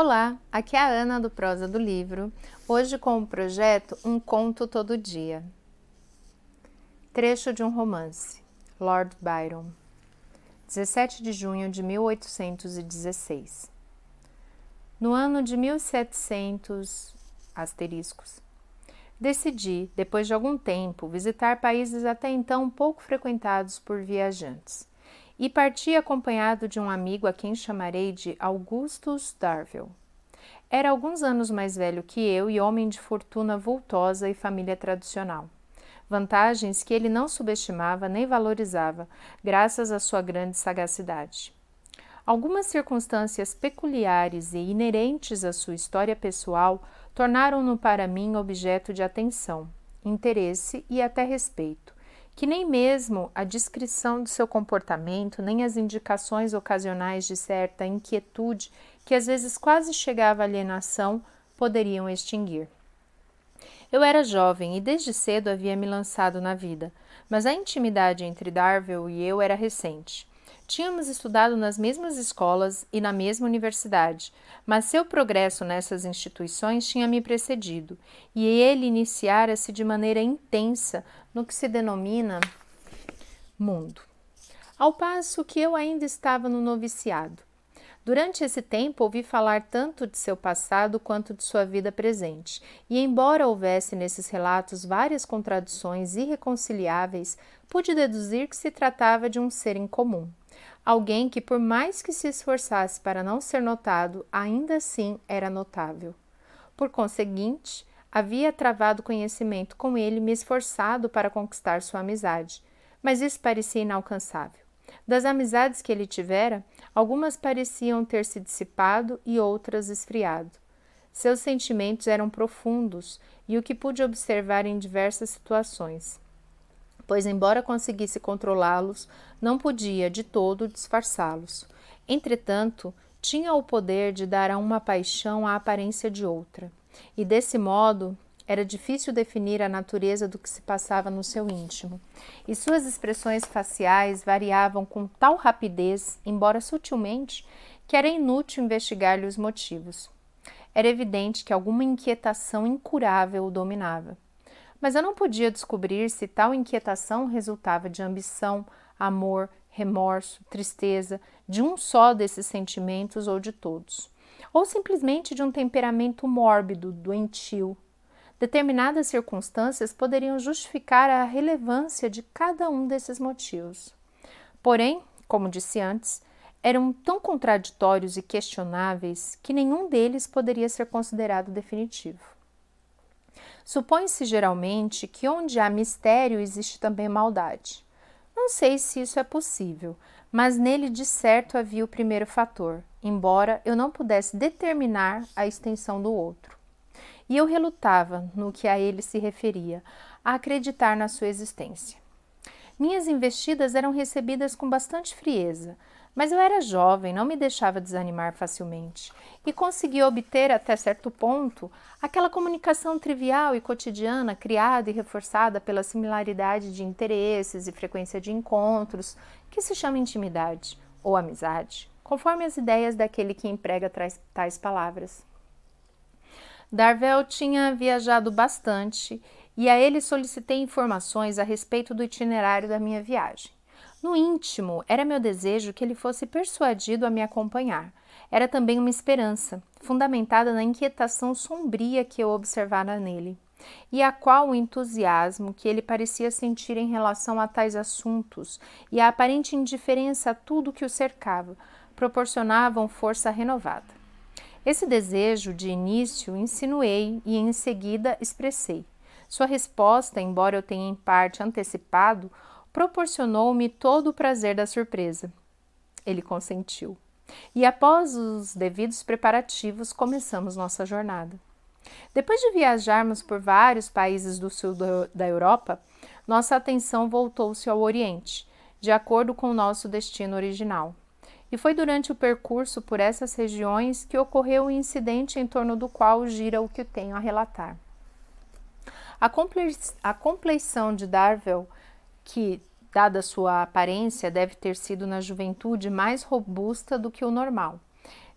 Olá, aqui é a Ana do Prosa do Livro, hoje com o projeto Um Conto Todo Dia. Trecho de um romance, Lord Byron, 17 de junho de 1816. No ano de 1700, asteriscos, decidi, depois de algum tempo, visitar países até então pouco frequentados por viajantes e parti acompanhado de um amigo a quem chamarei de Augustus Darvel. Era alguns anos mais velho que eu e homem de fortuna vultosa e família tradicional. Vantagens que ele não subestimava nem valorizava, graças à sua grande sagacidade. Algumas circunstâncias peculiares e inerentes à sua história pessoal tornaram-no para mim objeto de atenção, interesse e até respeito que nem mesmo a descrição do seu comportamento, nem as indicações ocasionais de certa inquietude que às vezes quase chegava à alienação poderiam extinguir. Eu era jovem e desde cedo havia me lançado na vida, mas a intimidade entre Darvel e eu era recente. Tínhamos estudado nas mesmas escolas e na mesma universidade, mas seu progresso nessas instituições tinha me precedido, e ele iniciara-se de maneira intensa no que se denomina mundo. Ao passo que eu ainda estava no noviciado. Durante esse tempo, ouvi falar tanto de seu passado quanto de sua vida presente, e embora houvesse nesses relatos várias contradições irreconciliáveis, pude deduzir que se tratava de um ser incomum. Alguém que, por mais que se esforçasse para não ser notado, ainda assim era notável. Por conseguinte, Havia travado conhecimento com ele e me esforçado para conquistar sua amizade, mas isso parecia inalcançável. Das amizades que ele tivera, algumas pareciam ter se dissipado e outras esfriado. Seus sentimentos eram profundos e o que pude observar em diversas situações, pois, embora conseguisse controlá-los, não podia de todo disfarçá-los. Entretanto, tinha o poder de dar a uma paixão a aparência de outra e desse modo era difícil definir a natureza do que se passava no seu íntimo, e suas expressões faciais variavam com tal rapidez, embora sutilmente, que era inútil investigar-lhe os motivos. Era evidente que alguma inquietação incurável o dominava. Mas eu não podia descobrir se tal inquietação resultava de ambição, amor, remorso, tristeza, de um só desses sentimentos ou de todos ou simplesmente de um temperamento mórbido, doentio. Determinadas circunstâncias poderiam justificar a relevância de cada um desses motivos. Porém, como disse antes, eram tão contraditórios e questionáveis que nenhum deles poderia ser considerado definitivo. Supõe-se geralmente que onde há mistério existe também maldade. Não sei se isso é possível, mas nele de certo havia o primeiro fator, embora eu não pudesse determinar a extensão do outro. E eu relutava no que a ele se referia, a acreditar na sua existência. Minhas investidas eram recebidas com bastante frieza, mas eu era jovem, não me deixava desanimar facilmente e consegui obter até certo ponto aquela comunicação trivial e cotidiana criada e reforçada pela similaridade de interesses e frequência de encontros que se chama intimidade ou amizade conforme as ideias daquele que emprega tais palavras. Darvel tinha viajado bastante e a ele solicitei informações a respeito do itinerário da minha viagem. No íntimo, era meu desejo que ele fosse persuadido a me acompanhar. Era também uma esperança, fundamentada na inquietação sombria que eu observara nele, e a qual o entusiasmo que ele parecia sentir em relação a tais assuntos e a aparente indiferença a tudo que o cercava proporcionavam força renovada. Esse desejo de início insinuei e em seguida expressei. Sua resposta, embora eu tenha em parte antecipado, proporcionou-me todo o prazer da surpresa. Ele consentiu. E após os devidos preparativos, começamos nossa jornada. Depois de viajarmos por vários países do sul da Europa, nossa atenção voltou-se ao Oriente, de acordo com o nosso destino original. E foi durante o percurso por essas regiões que ocorreu o um incidente em torno do qual gira o que tenho a relatar. A, comple a compleição de Darvel, que, dada sua aparência, deve ter sido na juventude mais robusta do que o normal,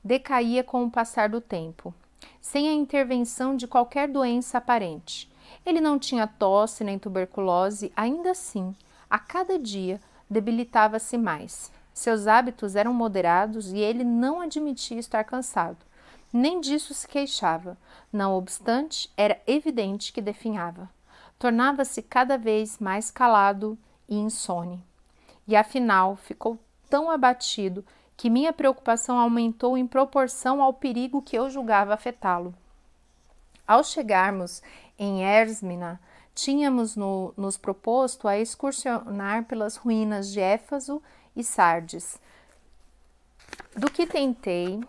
decaía com o passar do tempo, sem a intervenção de qualquer doença aparente. Ele não tinha tosse nem tuberculose, ainda assim, a cada dia debilitava-se mais. Seus hábitos eram moderados e ele não admitia estar cansado. Nem disso se queixava. Não obstante, era evidente que definhava. Tornava-se cada vez mais calado e insone. E afinal, ficou tão abatido que minha preocupação aumentou em proporção ao perigo que eu julgava afetá-lo. Ao chegarmos em Ersmina, tínhamos no, nos proposto a excursionar pelas ruínas de Éfaso e Sardes. Do que tentei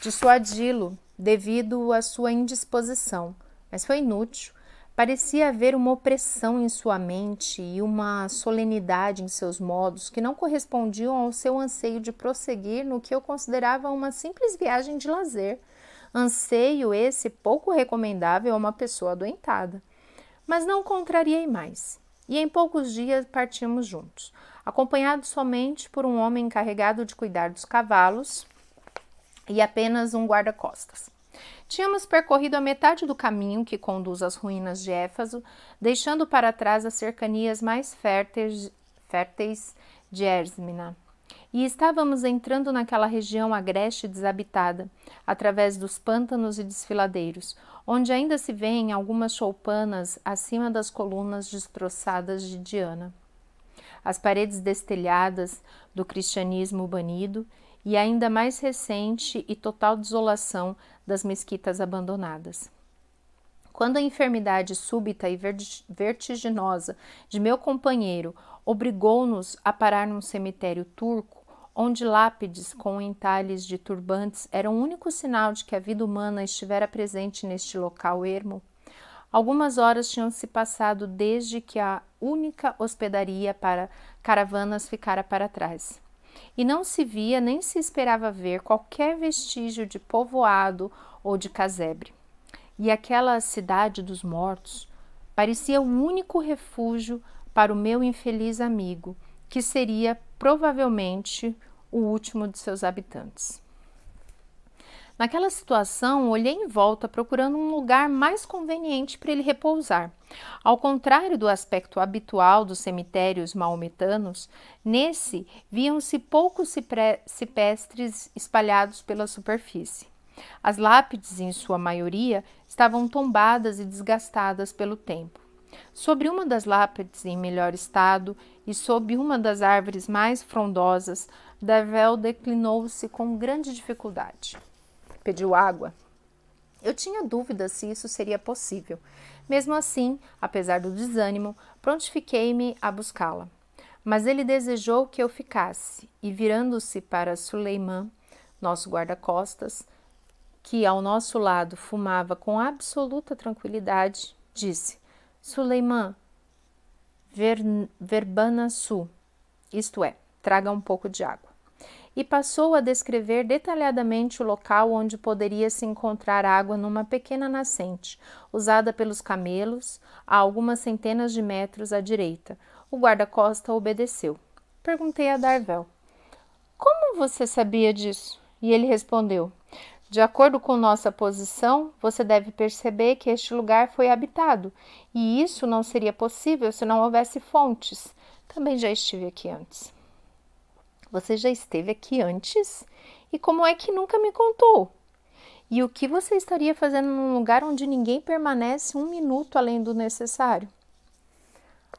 dissuadi-lo devido à sua indisposição, mas foi inútil. Parecia haver uma opressão em sua mente e uma solenidade em seus modos que não correspondiam ao seu anseio de prosseguir no que eu considerava uma simples viagem de lazer. Anseio esse pouco recomendável a uma pessoa adoentada. Mas não contrariei mais e em poucos dias partimos juntos, acompanhado somente por um homem encarregado de cuidar dos cavalos e apenas um guarda-costas. Tínhamos percorrido a metade do caminho que conduz às ruínas de Éfaso, deixando para trás as cercanias mais férteis, férteis de Ersmina. E estávamos entrando naquela região agreste e desabitada, através dos pântanos e desfiladeiros, onde ainda se vêem algumas choupanas acima das colunas destroçadas de Diana. As paredes destelhadas do cristianismo banido e a ainda mais recente e total desolação das mesquitas abandonadas. Quando a enfermidade súbita e vertiginosa de meu companheiro obrigou-nos a parar num cemitério turco, onde lápides com entalhes de turbantes eram o único sinal de que a vida humana estivera presente neste local ermo, Algumas horas tinham se passado desde que a única hospedaria para caravanas ficara para trás. E não se via nem se esperava ver qualquer vestígio de povoado ou de casebre e aquela cidade dos mortos parecia o único refúgio para o meu infeliz amigo, que seria provavelmente o último de seus habitantes. Naquela situação, olhei em volta procurando um lugar mais conveniente para ele repousar. Ao contrário do aspecto habitual dos cemitérios maometanos, nesse viam-se poucos cipestres espalhados pela superfície. As lápides, em sua maioria, estavam tombadas e desgastadas pelo tempo. Sobre uma das lápides em melhor estado e sob uma das árvores mais frondosas, Davel declinou-se com grande dificuldade. Pediu água. Eu tinha dúvidas se isso seria possível. Mesmo assim, apesar do desânimo, prontifiquei-me a buscá-la. Mas ele desejou que eu ficasse e, virando-se para Suleiman, nosso guarda-costas, que ao nosso lado fumava com absoluta tranquilidade, disse: Suleiman, ver, verbana su, isto é, traga um pouco de água. E passou a descrever detalhadamente o local onde poderia se encontrar água numa pequena nascente, usada pelos camelos, a algumas centenas de metros à direita. O guarda-costa obedeceu. Perguntei a Darvel: Como você sabia disso? E ele respondeu: de acordo com nossa posição, você deve perceber que este lugar foi habitado, e isso não seria possível se não houvesse fontes. Também já estive aqui antes. Você já esteve aqui antes? E como é que nunca me contou? E o que você estaria fazendo num lugar onde ninguém permanece um minuto além do necessário?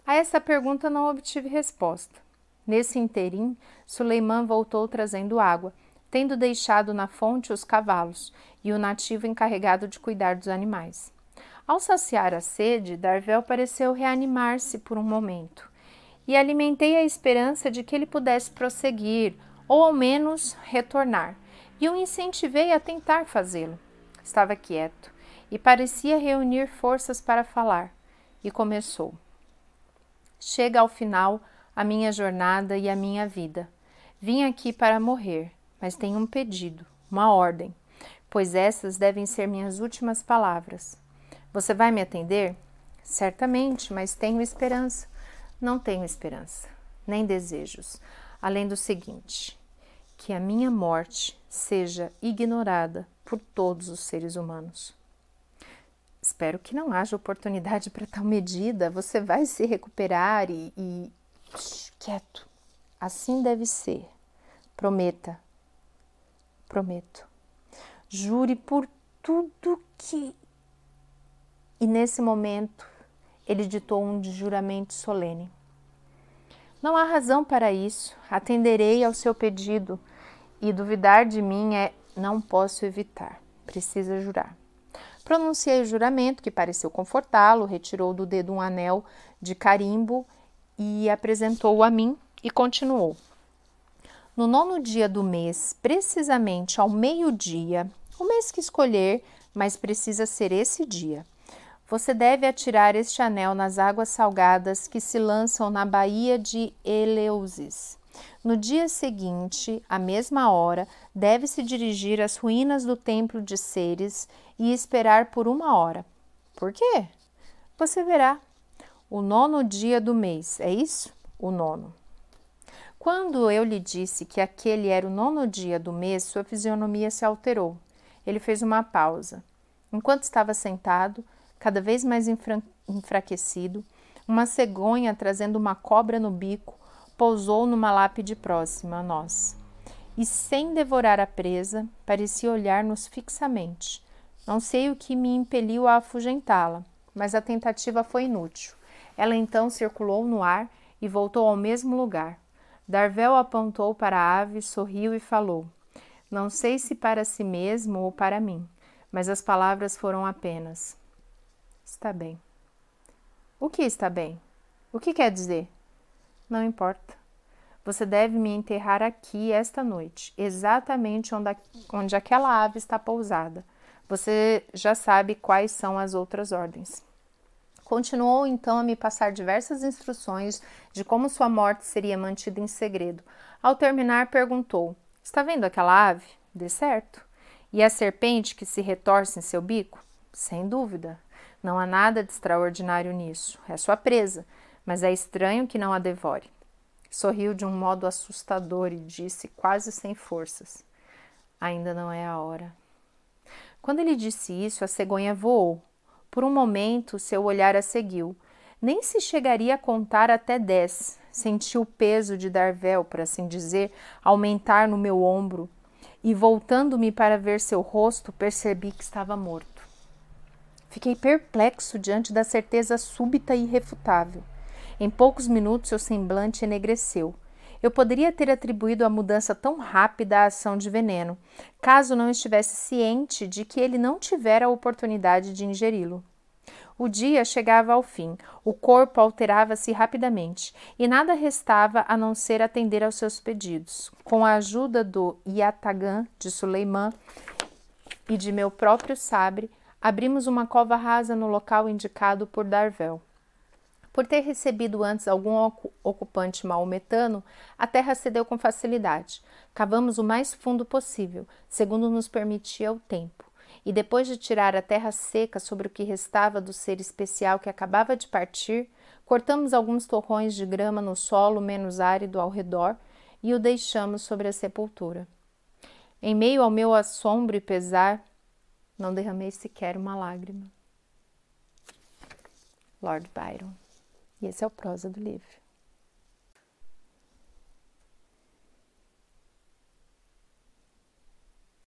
A essa pergunta não obtive resposta. Nesse interim, Suleiman voltou trazendo água tendo deixado na fonte os cavalos e o nativo encarregado de cuidar dos animais. Ao saciar a sede, Darvel pareceu reanimar-se por um momento, e alimentei a esperança de que ele pudesse prosseguir, ou ao menos retornar, e o incentivei a tentar fazê-lo. Estava quieto e parecia reunir forças para falar, e começou. Chega ao final a minha jornada e a minha vida. Vim aqui para morrer mas tenho um pedido, uma ordem, pois essas devem ser minhas últimas palavras. Você vai me atender? Certamente, mas tenho esperança. Não tenho esperança, nem desejos, além do seguinte: que a minha morte seja ignorada por todos os seres humanos. Espero que não haja oportunidade para tal medida. Você vai se recuperar e, e. Quieto. Assim deve ser. Prometa prometo. Jure por tudo que. E nesse momento, ele ditou um juramento solene. Não há razão para isso, atenderei ao seu pedido, e duvidar de mim é não posso evitar, precisa jurar. Pronunciei o juramento, que pareceu confortá-lo, retirou do dedo um anel de carimbo e apresentou-o a mim e continuou no nono dia do mês, precisamente ao meio-dia, o mês que escolher, mas precisa ser esse dia. Você deve atirar este anel nas águas salgadas que se lançam na baía de Eleusis. No dia seguinte, à mesma hora, deve se dirigir às ruínas do templo de Ceres e esperar por uma hora. Por quê? Você verá. O nono dia do mês, é isso? O nono. Quando eu lhe disse que aquele era o nono dia do mês, sua fisionomia se alterou. Ele fez uma pausa. Enquanto estava sentado, cada vez mais enfra enfraquecido, uma cegonha trazendo uma cobra no bico pousou numa lápide próxima a nós. E sem devorar a presa, parecia olhar-nos fixamente. Não sei o que me impeliu a afugentá-la, mas a tentativa foi inútil. Ela então circulou no ar e voltou ao mesmo lugar. Darvel apontou para a ave, sorriu e falou: Não sei se para si mesmo ou para mim, mas as palavras foram apenas: Está bem. O que está bem? O que quer dizer? Não importa. Você deve me enterrar aqui esta noite, exatamente onde, a, onde aquela ave está pousada. Você já sabe quais são as outras ordens. Continuou então a me passar diversas instruções de como sua morte seria mantida em segredo. Ao terminar, perguntou: Está vendo aquela ave? De certo. E a serpente que se retorce em seu bico? Sem dúvida. Não há nada de extraordinário nisso. É sua presa, mas é estranho que não a devore. Sorriu de um modo assustador e disse, quase sem forças: Ainda não é a hora. Quando ele disse isso, a cegonha voou, por um momento, seu olhar a seguiu. Nem se chegaria a contar até dez. Senti o peso de Darvel, por assim dizer, aumentar no meu ombro. E voltando-me para ver seu rosto, percebi que estava morto. Fiquei perplexo diante da certeza súbita e irrefutável. Em poucos minutos, seu semblante enegreceu. Eu poderia ter atribuído a mudança tão rápida à ação de veneno, caso não estivesse ciente de que ele não tivera a oportunidade de ingeri-lo. O dia chegava ao fim, o corpo alterava-se rapidamente e nada restava a não ser atender aos seus pedidos. Com a ajuda do Yatagan de Suleiman e de meu próprio sabre, abrimos uma cova rasa no local indicado por Darvel. Por ter recebido antes algum ocupante maometano, a terra cedeu com facilidade. Cavamos o mais fundo possível, segundo nos permitia o tempo. E depois de tirar a terra seca sobre o que restava do ser especial que acabava de partir, cortamos alguns torrões de grama no solo menos árido ao redor e o deixamos sobre a sepultura. Em meio ao meu assombro e pesar, não derramei sequer uma lágrima. Lord Byron. E esse é o prosa do livro.